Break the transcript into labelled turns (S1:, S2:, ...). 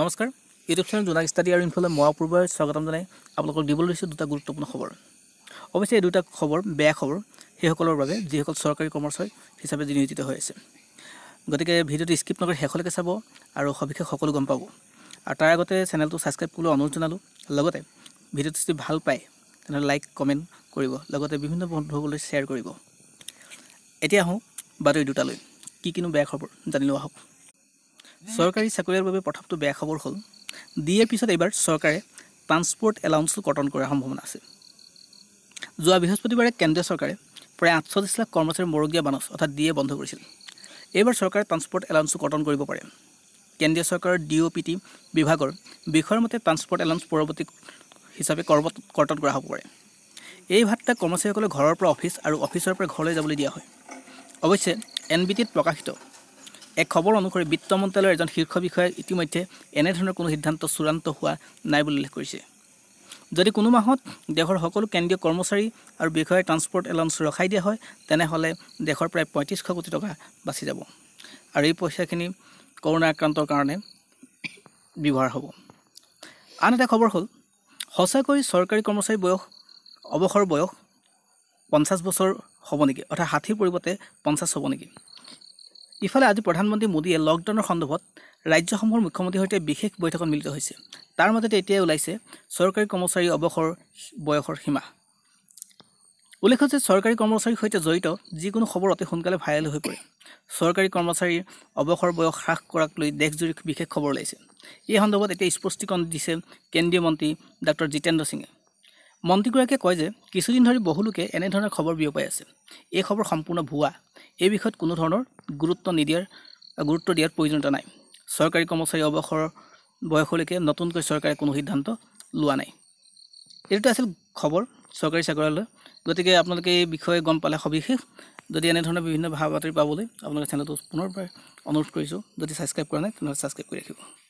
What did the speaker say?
S1: নমস্কাৰ YouTube channel জোনাক study আৰু ইনফালে মই অপূৰ্বাৰ স্বাগতম জনাই আপোনালোকক দিবলৈ লৈছোঁ দুটা গুৰুত্বপূৰ্ণ খবৰ অৱশ্যে এই দুটা খবৰ বেয়া খবৰ সেইসকলৰ বাবে যিসকল চৰকাৰী কৰ্মচাৰী হিচাপে নিয়োজিত হৈ আছে গতিকে ভিডিঅ'টো স্কিপ নকৰি শেষলৈকে চাব আৰু সবিশেষ সকলো গম পাব আৰু তাৰ আগতে চেনেলটো ছাবস্ক্ৰাইব কৰিবলৈ অনুৰোধ জনালোঁ লগতে ভিডিঅ'টো যদি ভাল পায় তেনেহ'লে লাইক কমেণ্ট কৰিব লগতে বিভিন্ন বন্ধুসকললৈ শ্বেয়াৰ কৰিব এতিয়া আহোঁ বাতৰি দুটালৈ কি কিনো বেয়া খবৰ জানি লওঁ আহক চৰকাৰী চাকৰিয়াৰ বাবে প্ৰথমটো বেয়া খবৰ হ'ল ডি এৰ পিছত এইবাৰ চৰকাৰে ট্ৰান্সপৰ্ট এলাউন্সো কৰ্তন কৰাৰ সম্ভাৱনা আছে যোৱা বৃহস্পতিবাৰে কেন্দ্ৰীয় চৰকাৰে প্ৰায় আঠচল্লিছ লাখ কৰ্মচাৰীৰ মৰগীয়া বানচ অৰ্থাৎ ডি এ বন্ধ কৰিছিল এইবাৰ চৰকাৰে ট্ৰান্সপৰ্ট এলাউন্সো কৰ্তন কৰিব পাৰে কেন্দ্ৰীয় চৰকাৰৰ ডি অ' পি টি বিভাগৰ বিষয়ৰ মতে ট্ৰান্সপৰ্ট এলাউন্স পৰৱৰ্তী হিচাপে কৰ্ম কৰ্তন কৰা হ'ব পাৰে এই ভাত্তা কৰ্মচাৰীসকলে ঘৰৰ পৰা অফিচ আৰু অফিচৰ পৰা ঘৰলৈ যাবলৈ দিয়া হয় অৱশ্যে এন বি টিত প্ৰকাশিত এক খবৰ অনুসৰি বিত্ত মন্ত্ৰালয়ৰ এজন শীৰ্ষ বিষয়াই ইতিমধ্যে এনেধৰণৰ কোনো সিদ্ধান্ত চূড়ান্ত হোৱা নাই বুলি উল্লেখ কৰিছে যদি কোনো মাহত দেশৰ সকলো কেন্দ্ৰীয় কৰ্মচাৰী আৰু বিষয়াৰ ট্ৰান্সপৰ্ট এলাউন্স ৰখাই দিয়া হয় তেনেহ'লে দেশৰ প্ৰায় পঁয়ত্ৰিছশ কোটি টকা বাছি যাব আৰু এই পইচাখিনি কৰোণা আক্ৰান্তৰ কাৰণে ব্যৱহাৰ হ'ব আন এটা খবৰ হ'ল সঁচাকৈ চৰকাৰী কৰ্মচাৰী বয়স অৱসৰ বয়স পঞ্চাছ বছৰ হ'ব নেকি অৰ্থাৎ ষাঠিৰ পৰিৱৰ্তে পঞ্চাছ হ'ব নেকি ইফালে আজি প্ৰধানমন্ত্ৰী মোদীয়ে লকডাউনৰ সন্দৰ্ভত ৰাজ্যসমূহৰ মুখ্যমন্ত্ৰীৰ সৈতে বিশেষ বৈঠকত মিলিত হৈছে তাৰ মাজতে এতিয়াই ওলাইছে চৰকাৰী কৰ্মচাৰীৰ অৱসৰ বয়সৰ সীমা উল্লেখ যে চৰকাৰী কৰ্মচাৰীৰ সৈতে জড়িত যিকোনো খবৰ অতি সোনকালে ভাইৰেল হৈ পৰে চৰকাৰী কৰ্মচাৰীৰ অৱসৰ বয়স হ্ৰাস কৰাক লৈ দেশজুৰি বিশেষ খবৰ ওলাইছে এই সন্দৰ্ভত এতিয়া স্পষ্টীকৰণ দিছে কেন্দ্ৰীয় মন্ত্ৰী ডাক্তৰ জিতেন্দ্ৰ সিঙে মন্ত্ৰীগৰাকীয়ে কয় যে কিছুদিন ধৰি বহুলোকে এনেধৰণৰ খবৰ বিয়পাই আছে এই খবৰ সম্পূৰ্ণ ভুৱা এই বিষয়ত কোনো ধৰণৰ গুৰুত্ব নিদিয়াৰ গুৰুত্ব দিয়াৰ প্ৰয়োজনীয়তা নাই চৰকাৰী কৰ্মচাৰী অৱসৰ বয়সলৈকে নতুনকৈ চৰকাৰে কোনো সিদ্ধান্ত লোৱা নাই এইটো আছিল খবৰ চৰকাৰী চাকৰিয়ালৈ গতিকে আপোনালোকে এই বিষয়ে গম পালে সবিশেষ যদি এনেধৰণৰ বিভিন্ন ভাৱ বাতৰি পাবলৈ আপোনালোকে চেনেলটো পুনৰবাৰ অনুৰোধ কৰিছোঁ যদি ছাবস্ক্ৰাইব কৰা নাই তেনেহ'লে ছাবস্ক্ৰাইব কৰি ৰাখিব